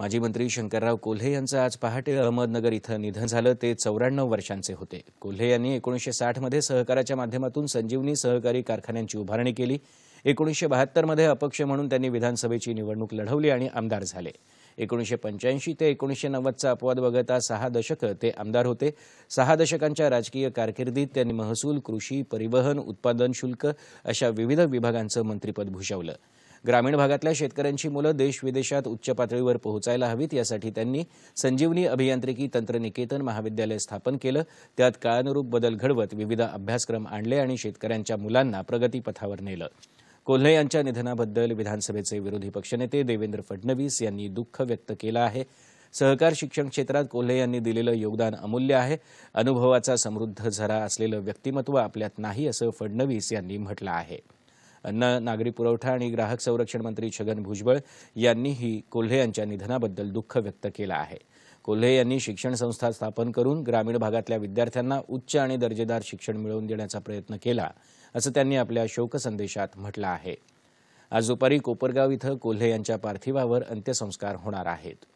माजी मंत्री शंकरराव कोल्हे यांचं आज पहाटे अहमदनगर इथं निधन झालं ते चौऱ्याण्णव वर्षांचे होते कोल्हे यांनी एकोणीसशे साठमध्ये सहकाराच्या माध्यमातून संजीवनी सहकारी कारखान्यांची उभारणी केली एकोणीसशे बहात्तरमध्ये अपक्ष म्हणून त्यांनी विधानसभेची निवडणूक लढवली आणि आमदार झाले एकोणीसशे पंच्याऐंशी ते एकोणीसशे नव्वदचा अपवाद वगळता सहा दशकं ते आमदार होते सहा दशकांच्या राजकीय कारकिर्दीत त्यांनी महसूल कृषी परिवहन उत्पादन शुल्क अशा विविध विभागांचं मंत्रिपद भूषवलं ग्रामीण भागातल्या शेतकऱ्यांची मुलं देश विदेशात उच्च पातळीवर पोहोचायला हवीत यासाठी त्यांनी संजीवनी अभियांत्रिकी तंत्रनिकेतन महाविद्यालय स्थापन केलं त्यात काळानुरूप बदल घडवत विविध अभ्यासक्रम आणले आणि शेतकऱ्यांच्या मुलांना प्रगतीपथावर नेलं कोल्हे यांच्या निधनाबद्दल विधानसभेचे विरोधी पक्षनेते देवेंद्र फडणवीस यांनी दुःख व्यक्त केलं आहे सहकार शिक्षण क्षेत्रात कोल्हे यांनी दिलेलं योगदान अमूल्य आहे अनुभवाचा समृद्ध झरा असलेलं व्यक्तिमत्व आपल्यात नाही असं फडणवीस यांनी म्हटलं आहे अन्न नागरी पुरवठा आणि ग्राहक संरक्षण मंत्री छगन भुजबळ यांनीही कोल्हे यांच्या निधनाबद्दल दुःख व्यक्त केलं आहे कोल्हे यांनी शिक्षण संस्था स्थापन करून ग्रामीण भागातल्या विद्यार्थ्यांना उच्च आणि दर्जेदार शिक्षण मिळवून देण्याचा प्रयत्न केला असं त्यांनी आपल्या शोकसंदेशात म्हटलं आहे आज दुपारी कोपरगाव इथं कोल्हे यांच्या पार्थिवावर अंत्यसंस्कार होणार आहेत